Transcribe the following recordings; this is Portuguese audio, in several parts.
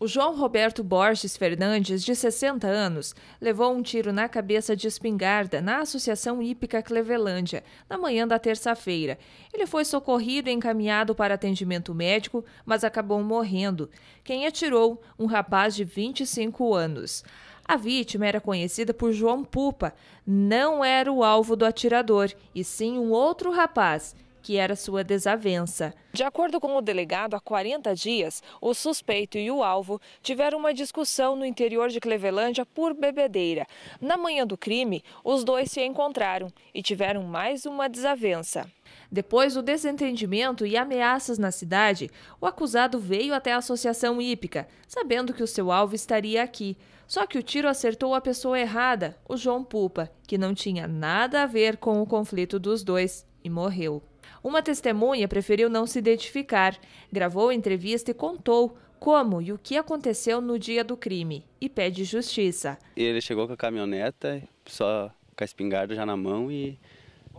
O João Roberto Borges Fernandes, de 60 anos, levou um tiro na cabeça de espingarda na Associação Hípica Clevelândia, na manhã da terça-feira. Ele foi socorrido e encaminhado para atendimento médico, mas acabou morrendo. Quem atirou? Um rapaz de 25 anos. A vítima era conhecida por João Pupa. Não era o alvo do atirador, e sim um outro rapaz que era sua desavença. De acordo com o delegado, há 40 dias, o suspeito e o alvo tiveram uma discussão no interior de Clevelândia por bebedeira. Na manhã do crime, os dois se encontraram e tiveram mais uma desavença. Depois do desentendimento e ameaças na cidade, o acusado veio até a Associação Hípica, sabendo que o seu alvo estaria aqui. Só que o tiro acertou a pessoa errada, o João Pupa, que não tinha nada a ver com o conflito dos dois, e morreu. Uma testemunha preferiu não se identificar, gravou a entrevista e contou como e o que aconteceu no dia do crime e pede justiça. Ele chegou com a caminhoneta, só com a espingarda já na mão e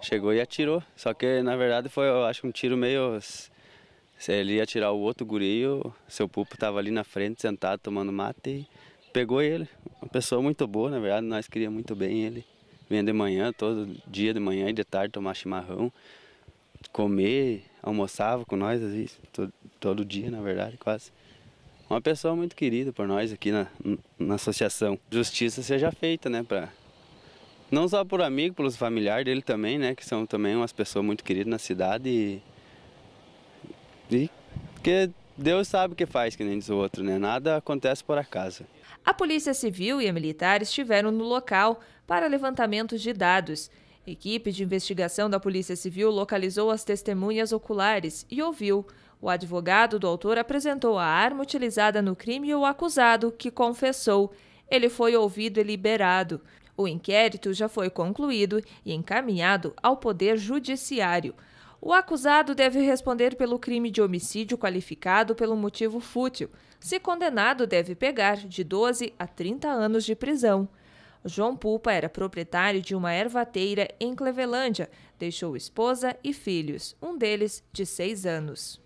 chegou e atirou. Só que na verdade foi, eu acho, um tiro meio. Ele ia atirar o outro guri, o seu pupo estava ali na frente, sentado, tomando mate, e pegou ele. Uma pessoa muito boa, na verdade, nós queríamos muito bem ele. Vinha de manhã, todo dia de manhã e de tarde tomar chimarrão comer, almoçava com nós às vezes, todo, todo dia, na verdade, quase. Uma pessoa muito querida por nós aqui na, na associação. Justiça seja feita, né, para não só por amigo, pelos familiares dele também, né? Que são também umas pessoas muito queridas na cidade e. E que Deus sabe o que faz, que nem diz o outro, né? Nada acontece por acaso. A Polícia Civil e a Militar estiveram no local para levantamento de dados Equipe de investigação da Polícia Civil localizou as testemunhas oculares e ouviu. O advogado do autor apresentou a arma utilizada no crime e o acusado, que confessou. Ele foi ouvido e liberado. O inquérito já foi concluído e encaminhado ao Poder Judiciário. O acusado deve responder pelo crime de homicídio qualificado pelo motivo fútil. Se condenado, deve pegar de 12 a 30 anos de prisão. João Pulpa era proprietário de uma ervateira em Clevelândia. Deixou esposa e filhos, um deles de seis anos.